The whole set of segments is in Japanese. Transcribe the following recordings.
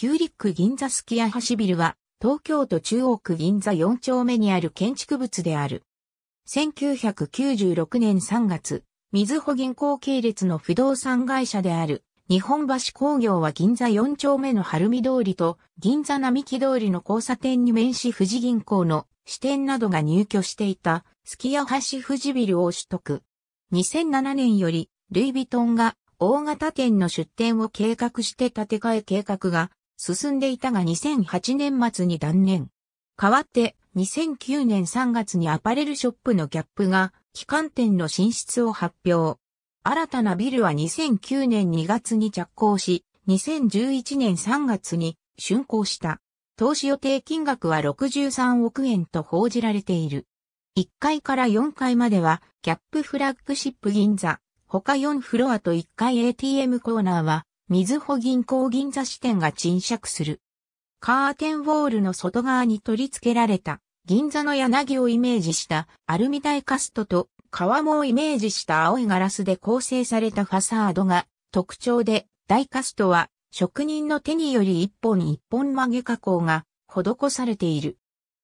ヒューリック銀座スキヤハシビルは、東京都中央区銀座4丁目にある建築物である。1996年3月、水穂銀行系列の不動産会社である、日本橋工業は銀座4丁目の晴海通りと銀座並木通りの交差点に面し富士銀行の支店などが入居していた、スキヤハシ富士ビルを取得。2007年より、ルイ・ヴィトンが大型店の出店を計画して建て替え計画が進んでいたが2008年末に断念。代わって2009年3月にアパレルショップのギャップが機関店の進出を発表。新たなビルは2009年2月に着工し、2011年3月に竣工した。投資予定金額は63億円と報じられている。1階から4階までは、ギャップフラッグシップ銀座、他4フロアと1階 ATM コーナーは、みずほ銀行銀座支店が沈借する。カーテンウォールの外側に取り付けられた銀座の柳をイメージしたアルミ大カストと川もをイメージした青いガラスで構成されたファサードが特徴で大カストは職人の手により一本一本曲げ加工が施されている。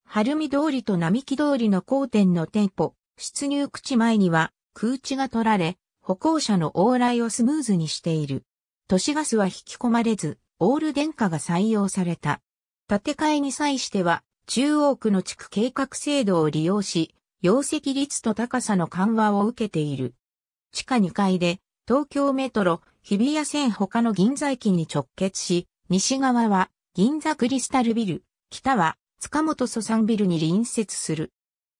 晴海通りと並木通りの交点の店舗、出入口前には空地が取られ、歩行者の往来をスムーズにしている。都市ガスは引き込まれず、オール電化が採用された。建て替えに際しては、中央区の地区計画制度を利用し、容積率と高さの緩和を受けている。地下2階で、東京メトロ、日比谷線他の銀座駅に直結し、西側は銀座クリスタルビル、北は塚本蘇山ビルに隣接する。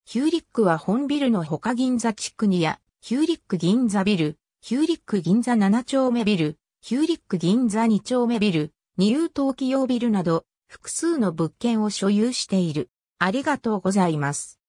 ヒューリックは本ビルの他銀座地区にや、ヒューリック銀座ビル、ヒューリック銀座7丁目ビル、ヒューリック銀座2丁目ビル、二遊東企用ビルなど、複数の物件を所有している。ありがとうございます。